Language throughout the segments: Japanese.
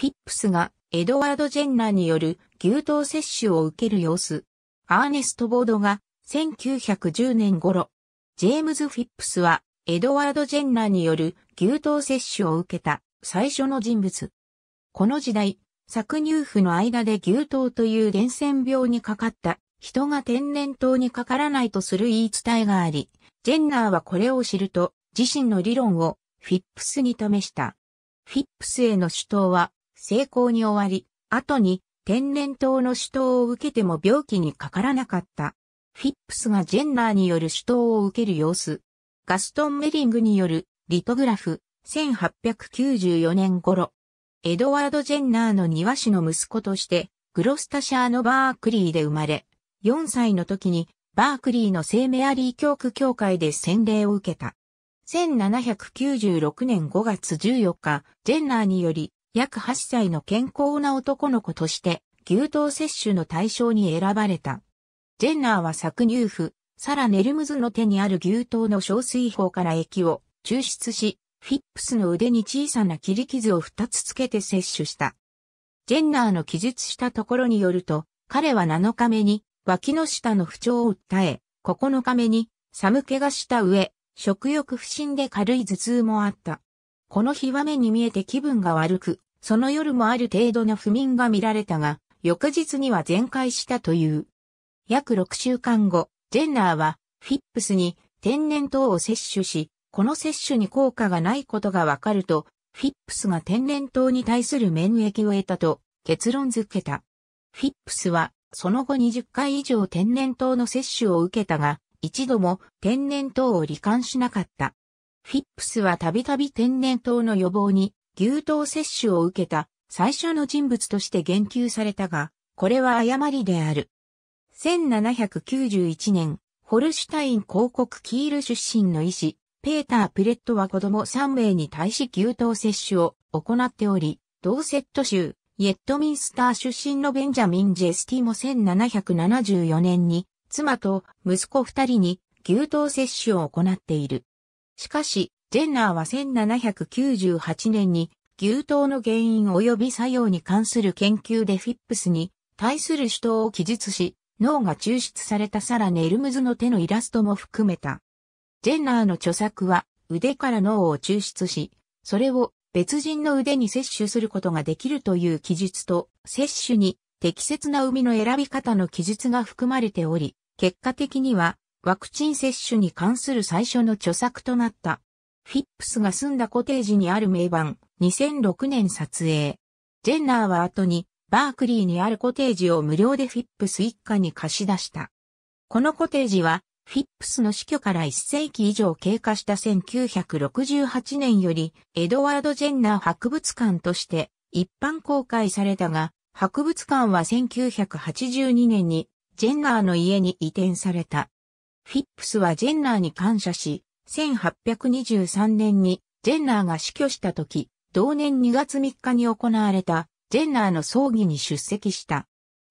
フィップスがエドワード・ジェンナーによる牛刀摂取を受ける様子。アーネスト・ボードが1910年頃、ジェームズ・フィップスはエドワード・ジェンナーによる牛刀摂取を受けた最初の人物。この時代、搾乳婦の間で牛刀という伝染病にかかった人が天然痘にかからないとする言い伝えがあり、ジェンナーはこれを知ると自身の理論をフィップスに試した。フィップスへの主刀は成功に終わり、後に天然痘の主刀を受けても病気にかからなかった。フィップスがジェンナーによる主刀を受ける様子。ガストン・メリングによるリトグラフ1894年頃。エドワード・ジェンナーの庭師の息子として、グロスタシャーのバークリーで生まれ、4歳の時にバークリーの聖メアリー教区教会で洗礼を受けた。1796年5月14日、ジェンナーにより約8歳の健康な男の子として、牛刀摂取の対象に選ばれた。ジェンナーは搾乳婦、サラ・ネルムズの手にある牛刀の小水泡から液を抽出し、フィップスの腕に小さな切り傷を2つつけて摂取した。ジェンナーの記述したところによると、彼は7日目に脇の下の不調を訴え、9日目に寒気がした上、食欲不振で軽い頭痛もあった。この日は目に見えて気分が悪く、その夜もある程度の不眠が見られたが、翌日には全開したという。約6週間後、ジェンナーは、フィップスに天然痘を摂取し、この摂取に効果がないことがわかると、フィップスが天然痘に対する免疫を得たと結論づけた。フィップスは、その後20回以上天然痘の摂取を受けたが、一度も天然痘を罹患しなかった。フィップスはたびたび天然痘の予防に牛痘接種を受けた最初の人物として言及されたが、これは誤りである。1791年、ホルシュタイン広告キール出身の医師、ペーター・プレットは子供3名に対し牛痘接種を行っており、同セット州、イェットミンスター出身のベンジャミン・ジェスティも1774年に、妻と息子2人に牛痘接種を行っている。しかし、ジェンナーは1798年に牛痘の原因及び作用に関する研究でフィップスに対する主刀を記述し、脳が抽出されたサラ・ネルムズの手のイラストも含めた。ジェンナーの著作は腕から脳を抽出し、それを別人の腕に摂取することができるという記述と、摂取に適切な海の選び方の記述が含まれており、結果的にはワクチン接種に関する最初の著作となった。フィップスが住んだコテージにある名盤、2006年撮影。ジェンナーは後に、バークリーにあるコテージを無料でフィップス一家に貸し出した。このコテージは、フィップスの死去から1世紀以上経過した1968年より、エドワード・ジェンナー博物館として一般公開されたが、博物館は1982年にジェンナーの家に移転された。フィップスはジェンナーに感謝し、1823年にジェンナーが死去した時、同年2月3日に行われたジェンナーの葬儀に出席した。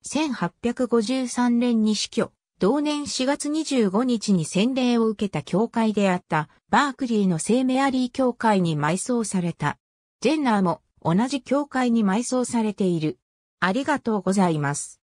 1853年に死去、同年4月25日に洗礼を受けた教会であったバークリーの聖メアリー教会に埋葬された。ジェンナーも同じ教会に埋葬されている。ありがとうございます。